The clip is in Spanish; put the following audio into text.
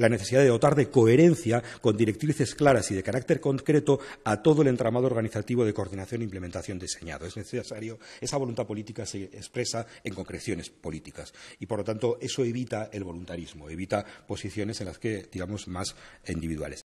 la necesidad de dotar de coherencia con directrices claras y de carácter concreto a todo el entramado organizativo de coordinación e implementación diseñado. Es necesario, esa voluntad política se expresa en concreciones políticas y, por lo tanto, eso evita el voluntarismo, evita posiciones en las que, digamos, más individuales.